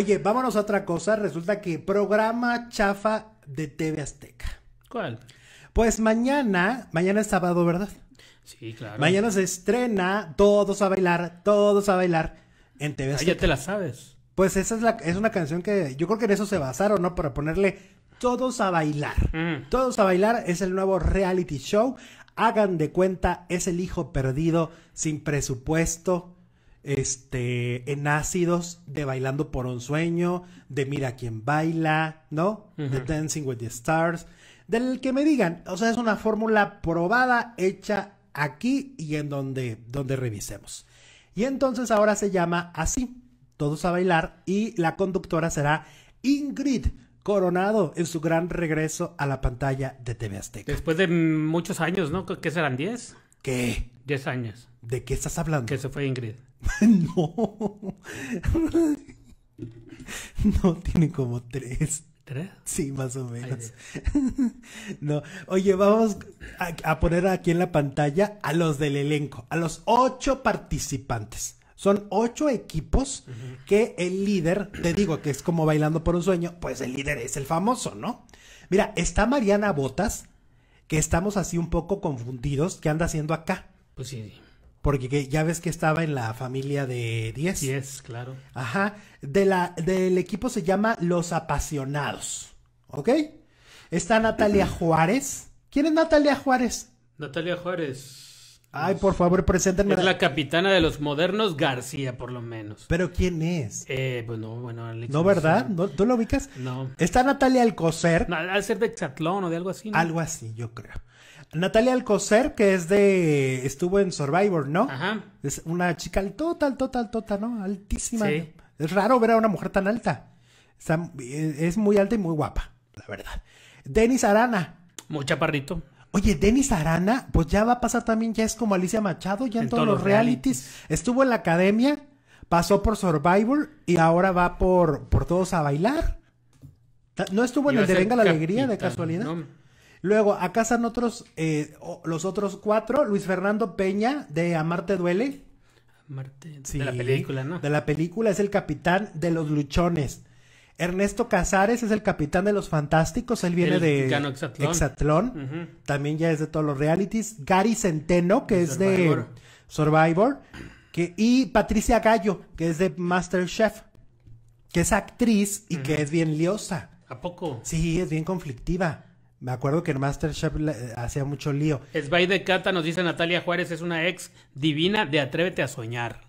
Oye, vámonos a otra cosa. Resulta que programa chafa de TV Azteca. ¿Cuál? Pues mañana, mañana es sábado, ¿verdad? Sí, claro. Mañana se estrena Todos a bailar, todos a bailar en TV ah, Azteca. ya te la sabes. Pues esa es, la, es una canción que yo creo que en eso se basaron, ¿no? Para ponerle Todos a bailar. Mm. Todos a bailar es el nuevo reality show. Hagan de cuenta, es el hijo perdido, sin presupuesto este, en ácidos de Bailando por un Sueño, de Mira quién baila, ¿no? De Dancing with the Stars, del que me digan, o sea, es una fórmula probada, hecha aquí y en donde, donde revisemos. Y entonces ahora se llama así, todos a bailar, y la conductora será Ingrid Coronado en su gran regreso a la pantalla de TV Azteca. Después de muchos años, ¿no? ¿Qué serán 10? ¿Qué? 10 años. ¿De qué estás hablando? Que se fue Ingrid. no. no, tiene como tres. ¿Tres? Sí, más o menos. no. Oye, vamos a, poner aquí en la pantalla a los del elenco, a los ocho participantes. Son ocho equipos que el líder, te digo que es como bailando por un sueño, pues el líder es el famoso, ¿no? Mira, está Mariana Botas, que estamos así un poco confundidos, ¿qué anda haciendo acá? Pues sí. Porque ya ves que estaba en la familia de 10. 10, claro. Ajá. De la, del equipo se llama Los Apasionados. ¿Ok? Está Natalia Juárez. ¿Quién es Natalia Juárez? Natalia Juárez Ay, por favor, preséntenme. Es la capitana de los modernos García, por lo menos. ¿Pero quién es? Eh, pues no, bueno, Alex. ¿No, verdad? ¿Tú lo ubicas? No. Está Natalia Alcocer. al ser de Exatlón o de algo así. ¿no? Algo así, yo creo. Natalia Alcocer, que es de. estuvo en Survivor, ¿no? Ajá. Es una chica total, total, total, ¿no? Altísima. Sí. Es raro ver a una mujer tan alta. Eh, es muy alta y muy guapa, la verdad. Denis Arana. Muy chaparrito. Oye, Denis Arana, pues ya va a pasar también, ya es como Alicia Machado, ya en, todos, los realities. Estuvo en la academia, pasó por survival y ahora va por, por todos a bailar. ¿No estuvo en el de Venga la Alegría de casualidad? Luego, acá están otros, eh, los otros cuatro. Luis Fernando Peña de Amarte Duele. Amarte, de la película, ¿no? De la película, es el capitán de los luchones. Ernesto Casares es el capitán de los Fantásticos, él viene de Exatlón, también ya es de todos los realities. Gary Centeno, que es de Survivor, que, y Patricia Gallo, que es de Masterchef, que es actriz y que es bien liosa. ¿A poco? Sí, es bien conflictiva. Me acuerdo que en Masterchef eh, hacía mucho lío. Es by de Cata, nos dice Natalia Juárez, es una ex divina de Atrévete a Soñar.